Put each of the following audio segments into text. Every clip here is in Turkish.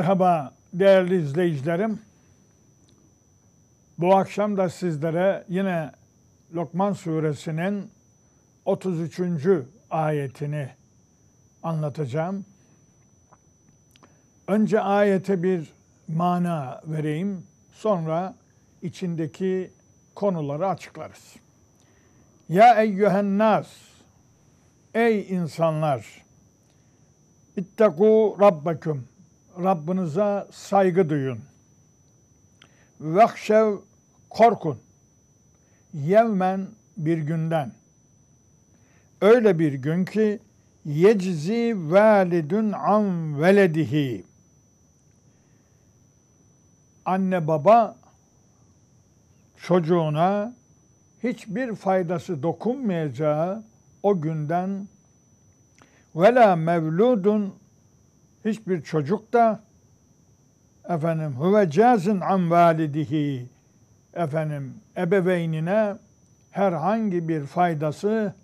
Merhaba değerli izleyicilerim. Bu akşam da sizlere yine Lokman suresinin 33. ayetini anlatacağım. Önce ayete bir mana vereyim, sonra içindeki konuları açıklarız. Ya eyyühen nas, ey insanlar, ittekû rabbeküm, Rabbinize saygı duyun. Vehşev korkun. Yevmen bir günden. Öyle bir gün ki yeczi validun an veledihi. Anne baba çocuğuna hiçbir faydası dokunmayacağı o günden ve la mevludun hiçbir çocuk da efendim huve cazin an validihi efendim ebeveynine herhangi bir faydası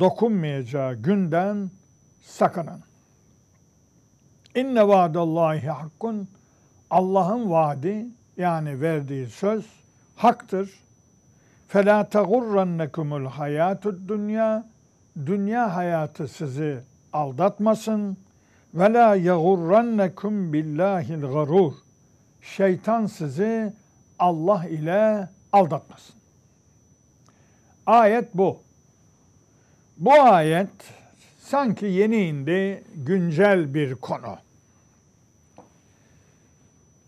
dokunmayacağı günden sakının. İnne vaadallahi hakkun. Allah'ın vaadi yani verdiği söz haktır. Fela tegurrennekumul hayatud dünya. Dünya hayatı sizi aldatmasın. Ve la yagurrannekum billahil garur. Şeytan sizi Allah ile aldatmasın. Ayet bu. Bu ayet sanki yeni indi, güncel bir konu.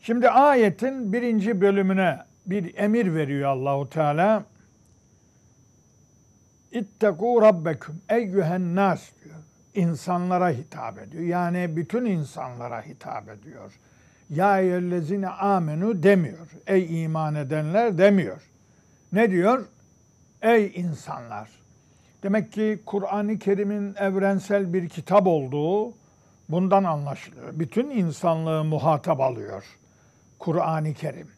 Şimdi ayetin birinci bölümüne bir emir veriyor Allahu Teala. İtteku rabbekum eyyühen nas insanlara hitap ediyor. Yani bütün insanlara hitap ediyor. Ya eyyellezine amenu demiyor. Ey iman edenler demiyor. Ne diyor? Ey insanlar. Demek ki Kur'an-ı Kerim'in evrensel bir kitap olduğu bundan anlaşılıyor. Bütün insanlığı muhatap alıyor Kur'an-ı Kerim.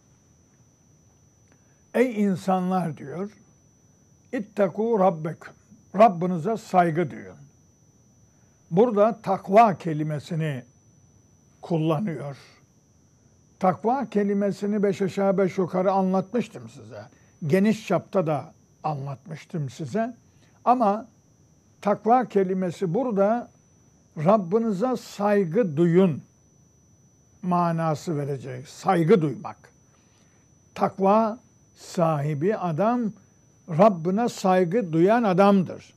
Ey insanlar diyor, İttaku rabbeküm. Rabbinize saygı duyun burada takva kelimesini kullanıyor. Takva kelimesini beş aşağı beş yukarı anlatmıştım size. Geniş çapta da anlatmıştım size. Ama takva kelimesi burada Rabbinize saygı duyun manası verecek. Saygı duymak. Takva sahibi adam Rabbine saygı duyan adamdır.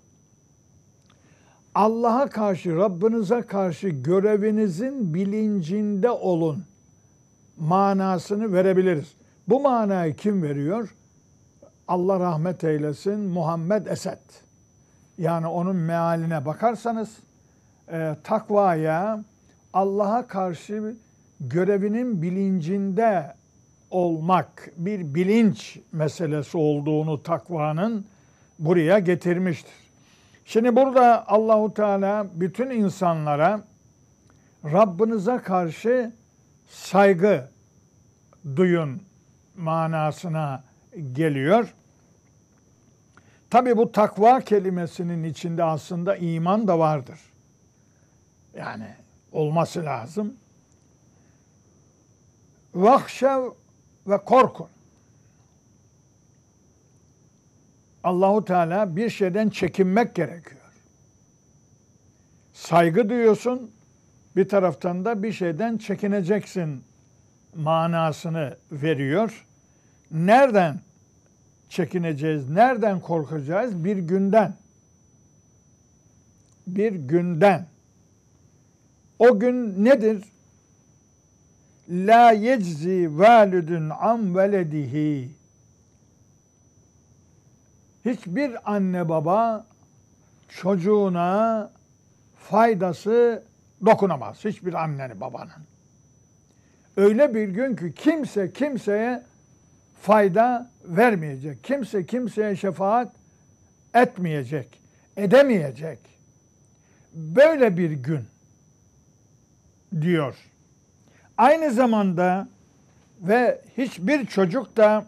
Allah'a karşı, Rabbinize karşı görevinizin bilincinde olun manasını verebiliriz. Bu manayı kim veriyor? Allah rahmet eylesin Muhammed Esed. Yani onun mealine bakarsanız e, takvaya Allah'a karşı görevinin bilincinde olmak bir bilinç meselesi olduğunu takvanın buraya getirmiştir. Şimdi burada Allahu Teala bütün insanlara Rabbinize karşı saygı duyun manasına geliyor. Tabi bu takva kelimesinin içinde aslında iman da vardır. Yani olması lazım. Vahşev ve korkun. Allahu Teala bir şeyden çekinmek gerekiyor. Saygı duyuyorsun, bir taraftan da bir şeyden çekineceksin manasını veriyor. Nereden çekineceğiz, nereden korkacağız? Bir günden. Bir günden. O gün nedir? La yeczi validun am veledihi hiçbir anne baba çocuğuna faydası dokunamaz. Hiçbir annenin babanın. Öyle bir gün ki kimse kimseye fayda vermeyecek. Kimse kimseye şefaat etmeyecek, edemeyecek. Böyle bir gün diyor. Aynı zamanda ve hiçbir çocuk da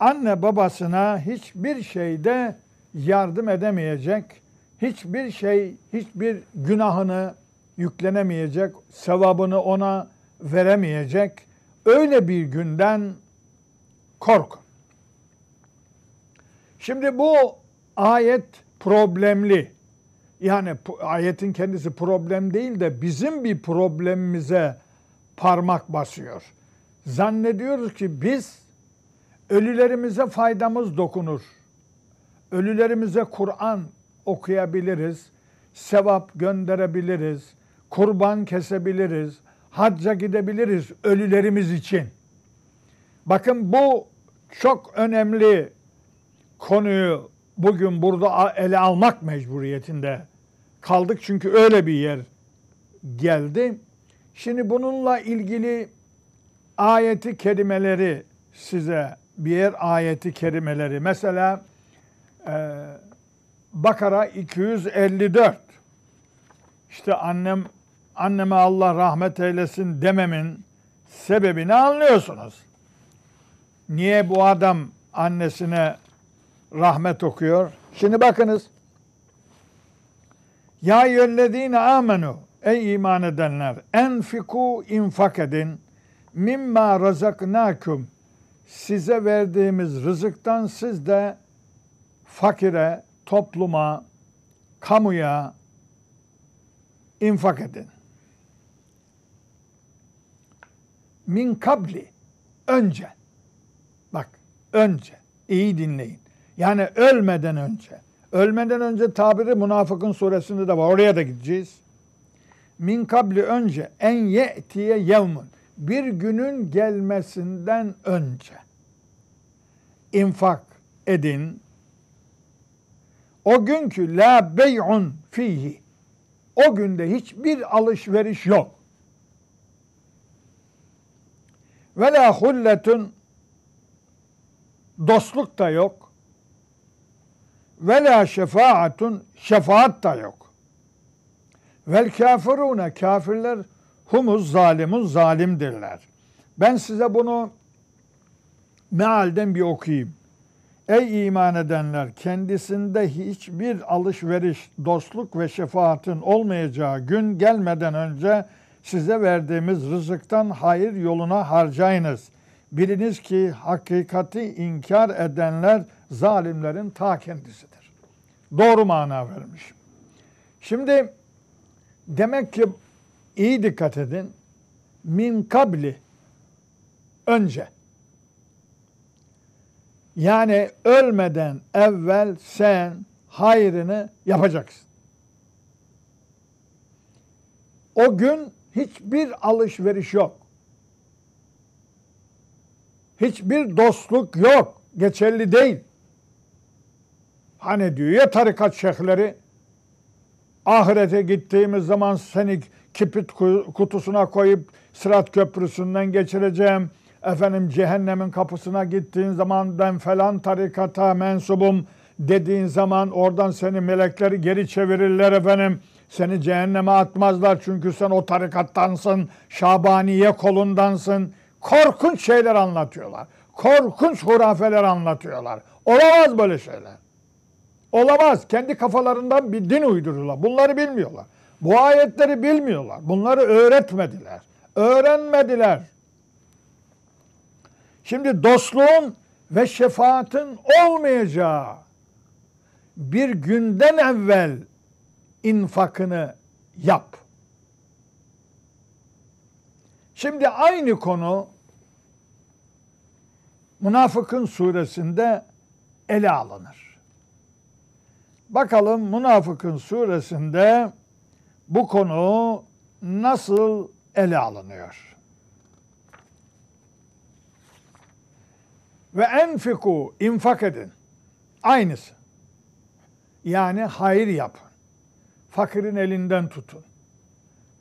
anne babasına hiçbir şeyde yardım edemeyecek, hiçbir şey, hiçbir günahını yüklenemeyecek, sevabını ona veremeyecek. Öyle bir günden kork. Şimdi bu ayet problemli. Yani ayetin kendisi problem değil de bizim bir problemimize parmak basıyor. Zannediyoruz ki biz Ölülerimize faydamız dokunur. Ölülerimize Kur'an okuyabiliriz. Sevap gönderebiliriz. Kurban kesebiliriz. Hacca gidebiliriz ölülerimiz için. Bakın bu çok önemli konuyu bugün burada ele almak mecburiyetinde kaldık. Çünkü öyle bir yer geldi. Şimdi bununla ilgili ayeti kelimeleri size diğer ayeti kerimeleri. Mesela e, Bakara 254. İşte annem anneme Allah rahmet eylesin dememin sebebini anlıyorsunuz. Niye bu adam annesine rahmet okuyor? Şimdi bakınız. Ya yellezine amenu ey iman edenler enfiku infak edin mimma razaknakum size verdiğimiz rızıktan siz de fakire, topluma, kamuya infak edin. Min kabli önce bak önce iyi dinleyin. Yani ölmeden önce. Ölmeden önce tabiri münafıkın suresinde de var. Oraya da gideceğiz. Min kabli önce en ye'tiye yevmun bir günün gelmesinden önce infak edin. O günkü la bey'un fihi. O günde hiçbir alışveriş yok. Ve la hulletun dostluk da yok. Ve la şefaatun şefaat da yok. Vel kafiruna kafirler Humuz zalimun zalimdirler. Ben size bunu mealden bir okuyayım. Ey iman edenler kendisinde hiçbir alışveriş, dostluk ve şefaatin olmayacağı gün gelmeden önce size verdiğimiz rızıktan hayır yoluna harcayınız. Biliniz ki hakikati inkar edenler zalimlerin ta kendisidir. Doğru mana vermişim. Şimdi demek ki iyi dikkat edin. Min kabli önce. Yani ölmeden evvel sen hayrını yapacaksın. O gün hiçbir alışveriş yok. Hiçbir dostluk yok. Geçerli değil. Hani diyor ya tarikat şeyhleri Ahirete gittiğimiz zaman seni kipit kutusuna koyup Sırat Köprüsü'nden geçireceğim. Efendim cehennemin kapısına gittiğin zaman ben falan tarikata mensubum dediğin zaman oradan seni melekler geri çevirirler efendim. Seni cehenneme atmazlar çünkü sen o tarikattansın, Şabaniye kolundansın. Korkunç şeyler anlatıyorlar. Korkunç hurafeler anlatıyorlar. Olamaz böyle şeyler. Olamaz. Kendi kafalarından bir din uydururlar. Bunları bilmiyorlar. Bu ayetleri bilmiyorlar. Bunları öğretmediler. Öğrenmediler. Şimdi dostluğun ve şefaatin olmayacağı bir günden evvel infakını yap. Şimdi aynı konu Münafıkın suresinde ele alınır. Bakalım Münafık'ın suresinde bu konu nasıl ele alınıyor? Ve enfiku infak edin. Aynısı. Yani hayır yapın. Fakirin elinden tutun.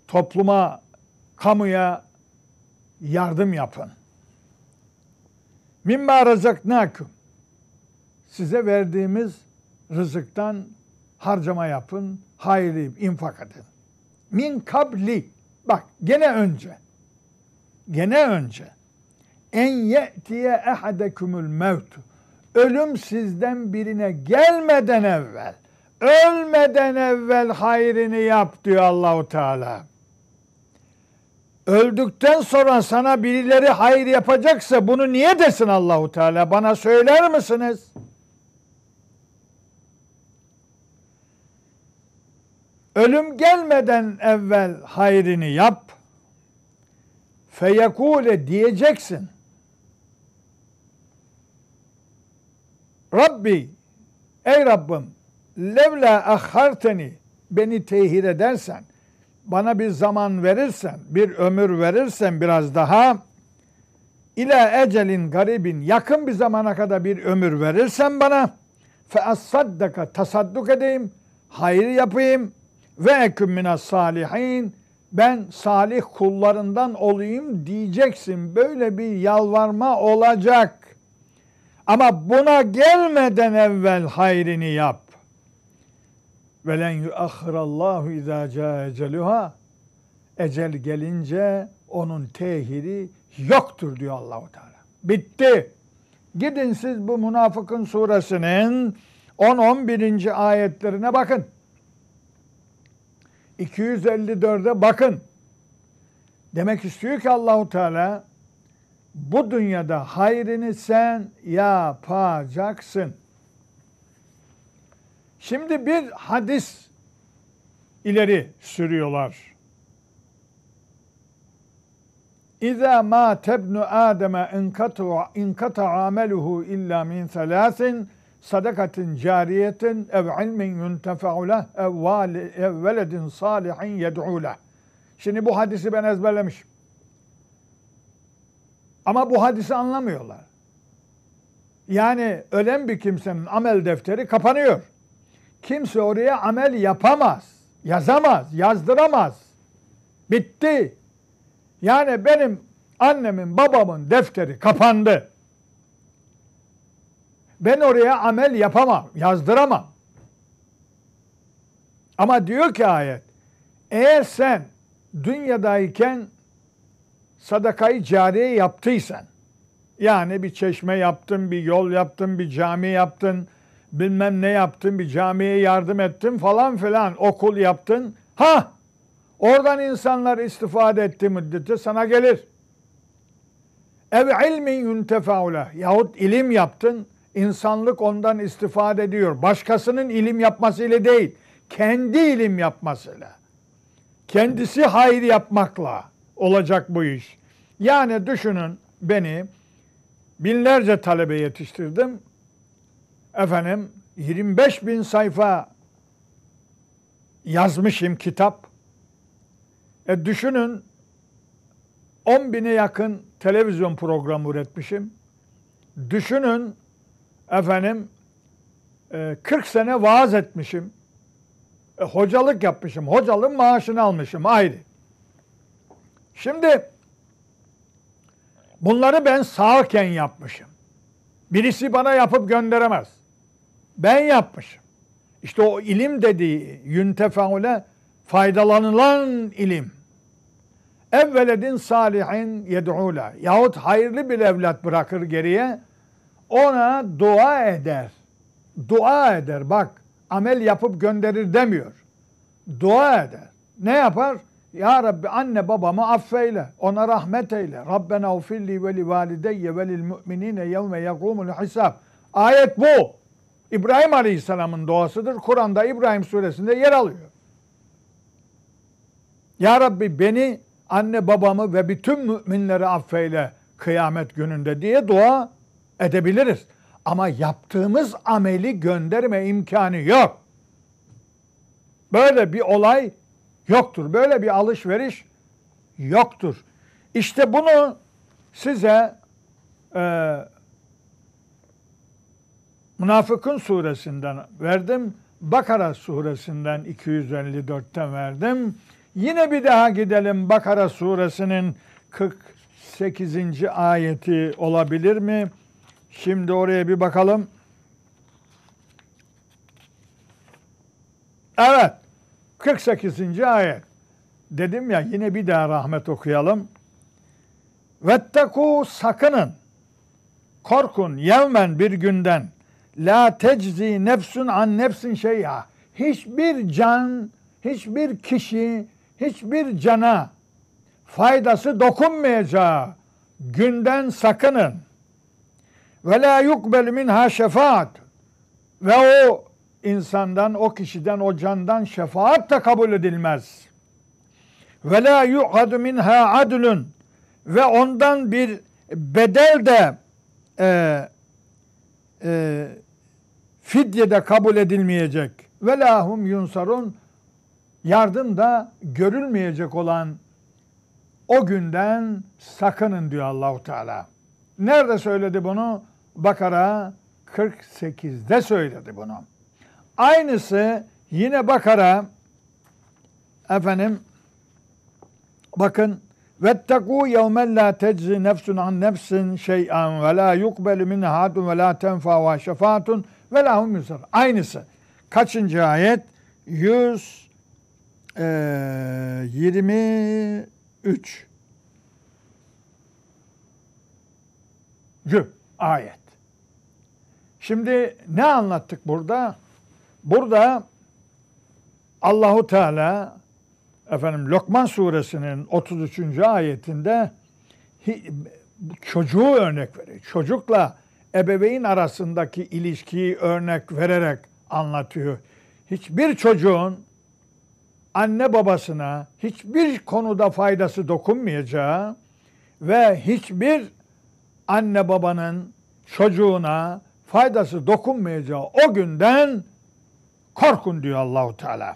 Topluma, kamuya yardım yapın. Mimma razaknakum. Size verdiğimiz rızıktan harcama yapın, hayri infak edin. Min kabli. Bak gene önce. Gene önce. En ye'tiye ehadekümül mevtu. Ölüm sizden birine gelmeden evvel, ölmeden evvel hayrini yap diyor Allahu Teala. Öldükten sonra sana birileri hayır yapacaksa bunu niye desin Allahu Teala? Bana söyler misiniz? Ölüm gelmeden evvel hayrini yap. Feyekule diyeceksin. Rabbi, ey Rabbim, levla aharteni, beni tehir edersen, bana bir zaman verirsen, bir ömür verirsen biraz daha, ile ecelin garibin, yakın bir zamana kadar bir ömür verirsen bana, fe as tasadduk edeyim, hayır yapayım, ve eküm minas salihin ben salih kullarından olayım diyeceksin. Böyle bir yalvarma olacak. Ama buna gelmeden evvel hayrini yap. Ve len yuahhirallahu izâ câeceluhâ ecel gelince onun tehiri yoktur diyor Allahu Teala. Bitti. Gidin siz bu münafıkın suresinin 10-11. ayetlerine bakın. 254'e bakın. Demek istiyor ki Allahu Teala bu dünyada hayrını sen yapacaksın. Şimdi bir hadis ileri sürüyorlar. İza ma tebnu Adem'e inkata ameluhu illa min thalasin sadakatin cariyetin ev ilmin yuntefe'u leh ev veledin salihin yed'u leh. Şimdi bu hadisi ben ezberlemişim. Ama bu hadisi anlamıyorlar. Yani ölen bir kimsenin amel defteri kapanıyor. Kimse oraya amel yapamaz, yazamaz, yazdıramaz. Bitti. Yani benim annemin, babamın defteri kapandı. Ben oraya amel yapamam, yazdıramam. Ama diyor ki ayet, eğer sen dünyadayken sadakayı cariye yaptıysan, yani bir çeşme yaptın, bir yol yaptın, bir cami yaptın, bilmem ne yaptın, bir camiye yardım ettin falan filan, okul yaptın. Ha! Oradan insanlar istifade etti müddetçe sana gelir. Ev ilmin yuntefaule yahut ilim yaptın, İnsanlık ondan istifade ediyor. Başkasının ilim yapmasıyla değil, kendi ilim yapmasıyla. Kendisi hayır yapmakla olacak bu iş. Yani düşünün beni binlerce talebe yetiştirdim. Efendim 25 bin sayfa yazmışım kitap. E düşünün 10 bine yakın televizyon programı üretmişim. Düşünün efendim 40 e, sene vaaz etmişim. E, hocalık yapmışım. Hocalığın maaşını almışım ayrı. Şimdi bunları ben sağken yapmışım. Birisi bana yapıp gönderemez. Ben yapmışım. İşte o ilim dediği yüntefaule faydalanılan ilim. Evveledin salihin yed'ula yahut hayırlı bir evlat bırakır geriye ona dua eder. Dua eder bak amel yapıp gönderir demiyor. Dua eder. Ne yapar? Ya Rabbi anne babamı affeyle. Ona rahmet eyle. Rabbena ufilli ve li valideyye ve lil mu'minine yevme yakumul hisab. Ayet bu. İbrahim Aleyhisselam'ın duasıdır. Kur'an'da İbrahim suresinde yer alıyor. Ya Rabbi beni, anne babamı ve bütün müminleri affeyle kıyamet gününde diye dua edebiliriz. Ama yaptığımız ameli gönderme imkanı yok. Böyle bir olay yoktur. Böyle bir alışveriş yoktur. İşte bunu size e, Münafıkın suresinden verdim. Bakara suresinden 254'ten verdim. Yine bir daha gidelim Bakara suresinin 48. ayeti olabilir mi? Şimdi oraya bir bakalım. Evet. 48. ayet. Dedim ya yine bir daha rahmet okuyalım. Vetteku sakının. Korkun yevmen bir günden. La teczi nefsun an nefsin şey'a. Hiçbir can, hiçbir kişi, hiçbir cana faydası dokunmayacağı günden sakının. Ve la yukbel minha şefaat. Ve o insandan, o kişiden, o candan şefaat de kabul edilmez. Ve la yu'ad minha adlun. Ve ondan bir bedel de e, e, fidye de kabul edilmeyecek. Ve lahum yunsarun yardım da görülmeyecek olan o günden sakının diyor Allahu Teala. Nerede söyledi bunu? Bakara 48'de söyledi bunu. Aynısı yine Bakara efendim bakın Vettekû yevmen la teczi nefsun an nefsin şey'an ve la yukbelu minhâdun ve la tenfa tenfâvâ şefaatun ve la hum yusar. Aynısı. Kaçıncı ayet? 123. Cü e, ayet. Şimdi ne anlattık burada? Burada Allahu Teala efendim Lokman suresinin 33. ayetinde çocuğu örnek veriyor. Çocukla ebeveyn arasındaki ilişkiyi örnek vererek anlatıyor. Hiçbir çocuğun anne babasına hiçbir konuda faydası dokunmayacağı ve hiçbir anne babanın çocuğuna faydası dokunmayacağı o günden korkun diyor Allahu Teala.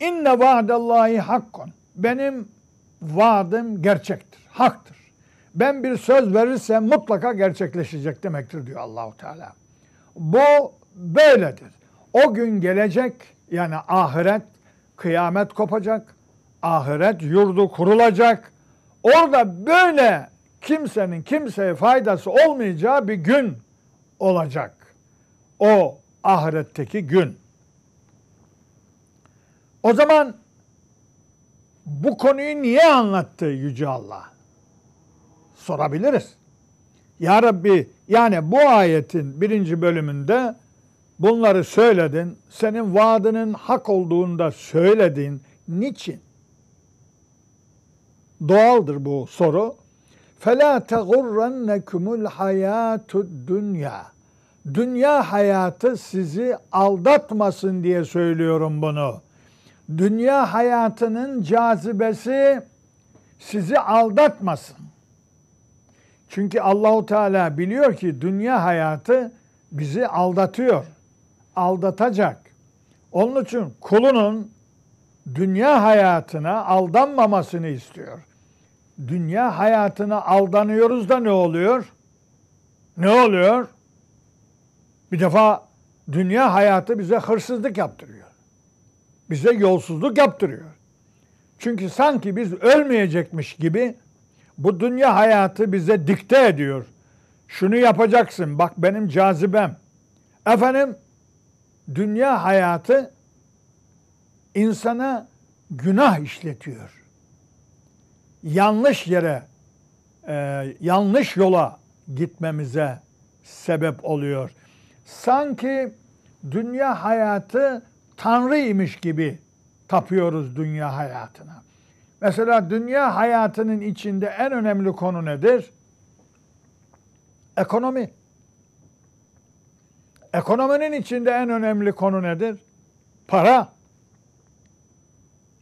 İnne vaadallahi hakkun. Benim vaadim gerçektir, haktır. Ben bir söz verirsem mutlaka gerçekleşecek demektir diyor Allahu Teala. Bu böyledir. O gün gelecek yani ahiret kıyamet kopacak. Ahiret yurdu kurulacak. Orada böyle kimsenin kimseye faydası olmayacağı bir gün olacak. O ahiretteki gün. O zaman bu konuyu niye anlattı Yüce Allah? Sorabiliriz. Ya Rabbi yani bu ayetin birinci bölümünde bunları söyledin. Senin vaadinin hak olduğunda söyledin. Niçin? Doğaldır bu soru. فَلَا تَغُرَّنَّكُمُ الْحَيَاتُ dünya. Dünya hayatı sizi aldatmasın diye söylüyorum bunu. Dünya hayatının cazibesi sizi aldatmasın. Çünkü Allahu Teala biliyor ki dünya hayatı bizi aldatıyor. Aldatacak. Onun için kulunun dünya hayatına aldanmamasını istiyor dünya hayatına aldanıyoruz da ne oluyor? Ne oluyor? Bir defa dünya hayatı bize hırsızlık yaptırıyor. Bize yolsuzluk yaptırıyor. Çünkü sanki biz ölmeyecekmiş gibi bu dünya hayatı bize dikte ediyor. Şunu yapacaksın. Bak benim cazibem. Efendim dünya hayatı insana günah işletiyor yanlış yere, e, yanlış yola gitmemize sebep oluyor. Sanki dünya hayatı tanrıymış gibi tapıyoruz dünya hayatına. Mesela dünya hayatının içinde en önemli konu nedir? Ekonomi. Ekonominin içinde en önemli konu nedir? Para.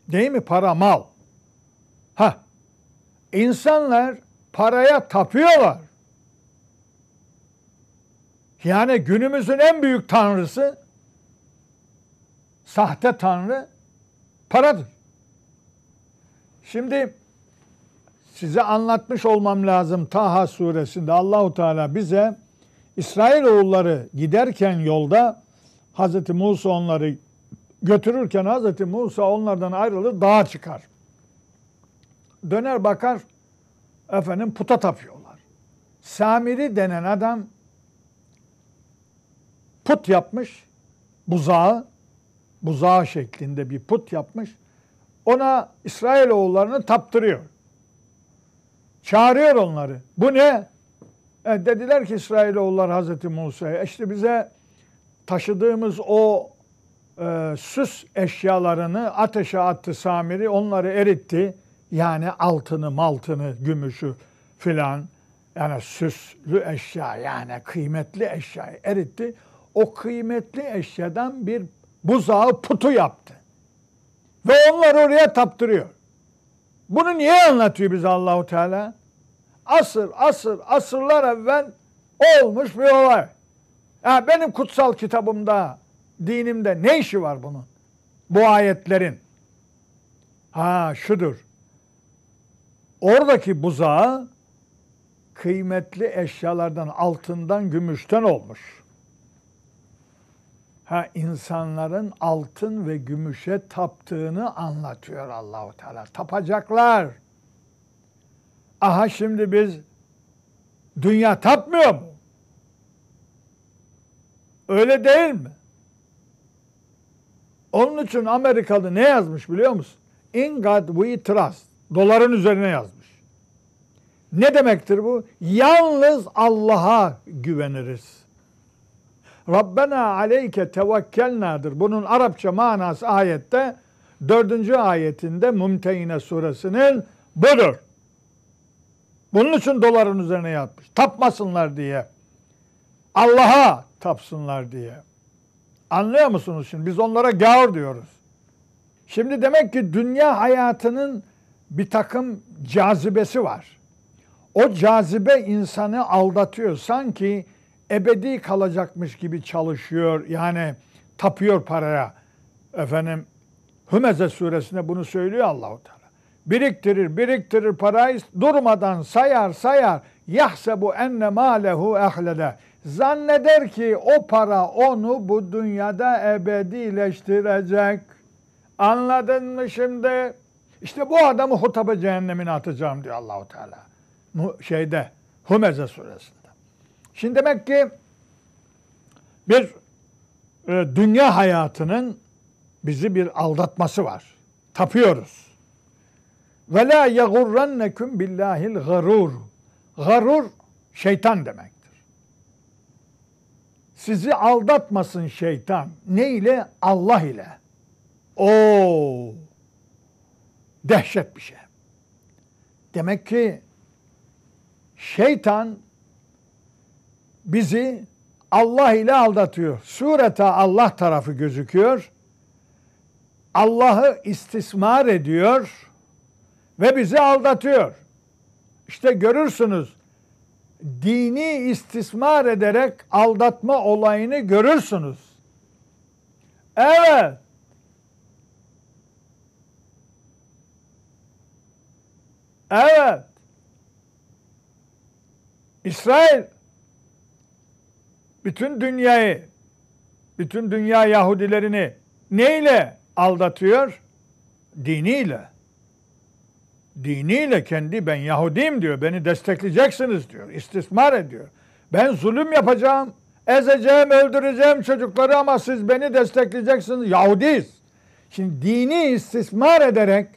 Değil mi? Para, mal. Ha. İnsanlar paraya tapıyorlar. Yani günümüzün en büyük tanrısı sahte tanrı paradır. Şimdi size anlatmış olmam lazım Taha suresinde Allahu Teala bize İsrail oğulları giderken yolda Hazreti Musa onları götürürken Hazreti Musa onlardan ayrılır dağa çıkar döner bakar efendim puta tapıyorlar. Samiri denen adam put yapmış. Buzağı, buzağı şeklinde bir put yapmış. Ona İsrail oğullarını taptırıyor. Çağırıyor onları. Bu ne? E dediler ki İsrail İsrailoğullar Hazreti Musa'ya işte bize taşıdığımız o e, süs eşyalarını ateşe attı Samiri onları eritti. Yani altını, maltını, gümüşü filan yani süslü eşya yani kıymetli eşyayı eritti. O kıymetli eşyadan bir buzağı putu yaptı. Ve onları oraya taptırıyor. Bunu niye anlatıyor bize Allahu Teala? Asır, asır, asırlar evvel olmuş bir olay. Ya benim kutsal kitabımda, dinimde ne işi var bunun? Bu ayetlerin. Ha şudur. Oradaki buzağı kıymetli eşyalardan, altından, gümüşten olmuş. Ha insanların altın ve gümüşe taptığını anlatıyor Allahu Teala. Tapacaklar. Aha şimdi biz dünya tapmıyor mu? Öyle değil mi? Onun için Amerikalı ne yazmış biliyor musun? In God we trust doların üzerine yazmış. Ne demektir bu? Yalnız Allah'a güveniriz. Rabbena aleyke tevekkelnadır. Bunun Arapça manası ayette dördüncü ayetinde Mümtehine suresinin budur. Bunun için doların üzerine yapmış. Tapmasınlar diye. Allah'a tapsınlar diye. Anlıyor musunuz şimdi? Biz onlara gavur diyoruz. Şimdi demek ki dünya hayatının bir takım cazibesi var. O cazibe insanı aldatıyor. Sanki ebedi kalacakmış gibi çalışıyor. Yani tapıyor paraya. Efendim Hümeze suresinde bunu söylüyor Allahu Teala. Biriktirir, biriktirir parayı durmadan sayar sayar. Yahse bu enne malehu ehlede. Zanneder ki o para onu bu dünyada ebedileştirecek. Anladın mı şimdi? İşte bu adamı hotaba cehennemine atacağım diyor Allahu Teala. Şeyde Humeze suresinde. Şimdi demek ki bir e, dünya hayatının bizi bir aldatması var. Tapıyoruz. Ve la yagurrenneküm billahil garur. Garur şeytan demektir. Sizi aldatmasın şeytan. Ne ile? Allah ile. Oo. Dehşet bir şey. Demek ki şeytan bizi Allah ile aldatıyor. Surete Allah tarafı gözüküyor. Allah'ı istismar ediyor ve bizi aldatıyor. İşte görürsünüz dini istismar ederek aldatma olayını görürsünüz. Evet. Evet. İsrail bütün dünyayı, bütün dünya Yahudilerini neyle aldatıyor? Diniyle. Diniyle kendi ben Yahudiyim diyor. Beni destekleyeceksiniz diyor. İstismar ediyor. Ben zulüm yapacağım. Ezeceğim, öldüreceğim çocukları ama siz beni destekleyeceksiniz. Yahudiyiz. Şimdi dini istismar ederek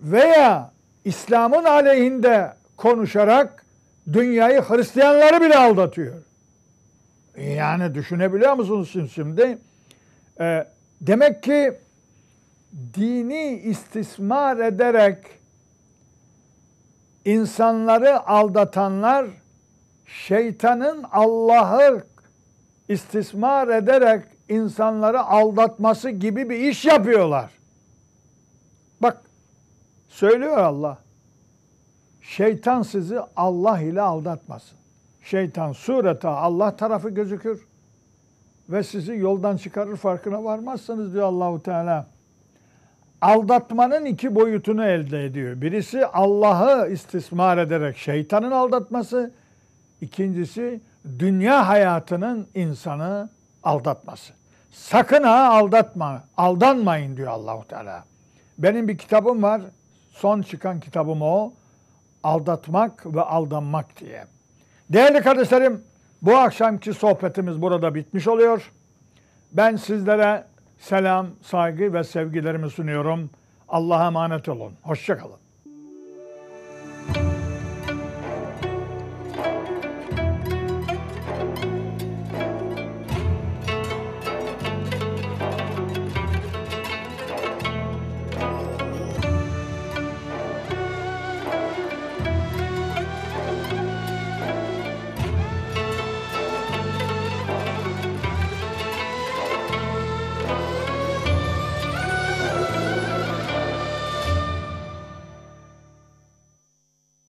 veya İslam'ın aleyhinde konuşarak dünyayı Hristiyanları bile aldatıyor. Yani düşünebiliyor musunuz şimdi? E, ee, demek ki dini istismar ederek insanları aldatanlar şeytanın Allah'ı istismar ederek insanları aldatması gibi bir iş yapıyorlar. Söylüyor Allah. Şeytan sizi Allah ile aldatmasın. Şeytan sureta Allah tarafı gözükür ve sizi yoldan çıkarır farkına varmazsanız diyor Allahu Teala. Aldatmanın iki boyutunu elde ediyor. Birisi Allah'ı istismar ederek şeytanın aldatması, ikincisi dünya hayatının insanı aldatması. Sakın ha aldatma, aldanmayın diyor Allahu Teala. Benim bir kitabım var son çıkan kitabım o. Aldatmak ve Aldanmak diye. Değerli kardeşlerim, bu akşamki sohbetimiz burada bitmiş oluyor. Ben sizlere selam, saygı ve sevgilerimi sunuyorum. Allah'a emanet olun. Hoşçakalın.